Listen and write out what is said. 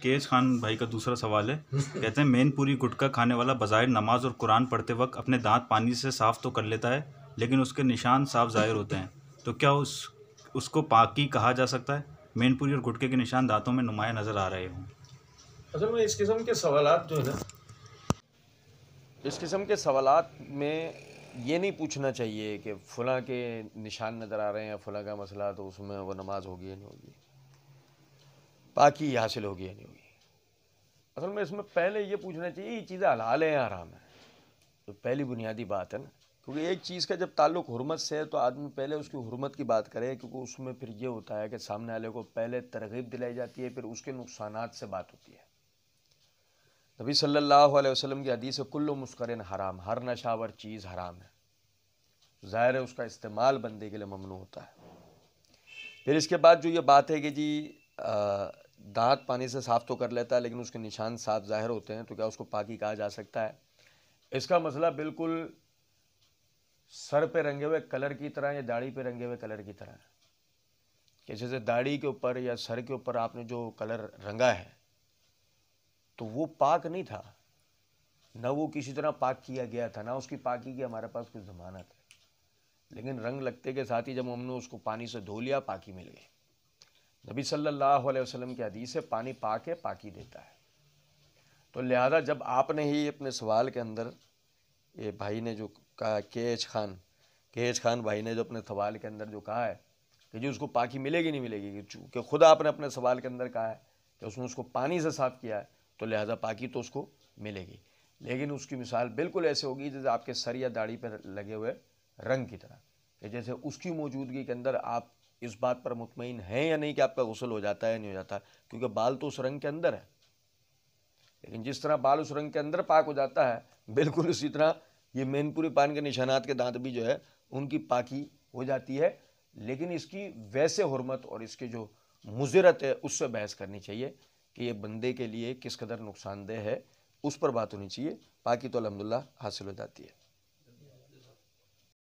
case Khan بھائی کا دوسرا سوال ہے کہتے ہیں مین پوری گٹکا کھانے والا بظاہر نماز اور قرآن پڑھتے وقت اپنے دانت پانی سے صاف تو کر لیتا ہے لیکن اس کے نشان صاف ظاہر ہوتے ہیں تو کیا اس کو پاکی کہا جا سکتا ہے مین پوری اور گٹکے کے نشان دانتوں میں نمایاں نظر آ رہے ہوں اصل میں اس قسم کے سوالات جو ہے اس قسم کے سوالات میں یہ نہیں پوچھنا چاہیے کہ فلاں کے نشان نظر آ رہے ہیں یا کا مسئلہ تو اس میں وہ نماز ہوگی یا نہیں ہوگی پاکی یہ حاصل ہوگی یا نہیں ہوگی اصل میں اس میں پہلے یہ پوچھنا چاہیے یہ چیزیں حلال یا حرام ہیں تو پہلی بنیادی بات ہے نا کیونکہ ایک چیز کا جب تعلق حرمت سے ہے تو آدمی پہلے اس کی حرمت کی بات کرے کیونکہ اس میں پھر یہ ہوتا ہے کہ سامنے والے کو پہلے ترغیب دلائی جاتی ہے پھر اس کے نقصانات سے بات ہوتی ہے نبی صلی اللہ علیہ وسلم کی حدیث کل و مسکرین حرام ہر نشاور چیز حرام ہے ظاہر ہے اس کا استعمال بندے کے لیے ممنوع ہوتا ہے پھر اس کے بعد جو یہ بات ہے کہ جی دانت پانی سے صاف تو کر لیتا ہے لیکن اس کے نشان صاف ظاہر ہوتے ہیں تو کیا اس کو پاکی کہا جا سکتا ہے اس کا مسئلہ بالکل سر پہ رنگے ہوئے کلر کی طرح یا داڑھی پہ رنگے ہوئے کلر کی طرح کہ جیسے داڑھی کے اوپر یا سر کے اوپر آپ نے جو کلر رنگا ہے تو وہ پاک نہیں تھا نہ وہ کسی طرح پاک کیا گیا تھا نہ اس کی پاکی کی ہمارے پاس کوئی ضمانت ہے لیکن رنگ لگتے کے ساتھ ہی جب ہم نے اس کو پانی سے دھو لیا پاکی مل گئی نبی صلی اللہ علیہ وسلم کی حدیث سے پانی پا کے پاکی دیتا ہے تو لہذا جب آپ نے ہی اپنے سوال کے اندر یہ بھائی نے جو کہا کیچ خان کے ایچ خان بھائی نے جو اپنے سوال کے اندر جو کہا ہے کہ جی اس کو پاکی ملے گی نہیں ملے گی کہ خود آپ نے اپنے سوال کے اندر کہا ہے کہ اس نے اس کو پانی سے صاف کیا ہے تو لہذا پاکی تو اس کو ملے گی لیکن اس کی مثال بالکل ایسے ہوگی جیسے آپ کے سر یا داڑھی پر لگے ہوئے رنگ کی طرح کہ جیسے اس کی موجودگی کے اندر آپ اس بات پر مطمئن ہے یا نہیں کہ آپ کا غسل ہو جاتا ہے یا نہیں ہو جاتا کیونکہ بال تو اس رنگ کے اندر ہے لیکن جس طرح بال اس رنگ کے اندر پاک ہو جاتا ہے بالکل اسی طرح یہ مین پوری پان کے نشانات کے دانت بھی جو ہے ان کی پاکی ہو جاتی ہے لیکن اس کی ویسے حرمت اور اس کے جو مضرت ہے اس سے بحث کرنی چاہیے کہ یہ بندے کے لیے کس قدر نقصان دہ ہے اس پر بات ہونی چاہیے پاکی تو الحمدللہ حاصل ہو جاتی ہے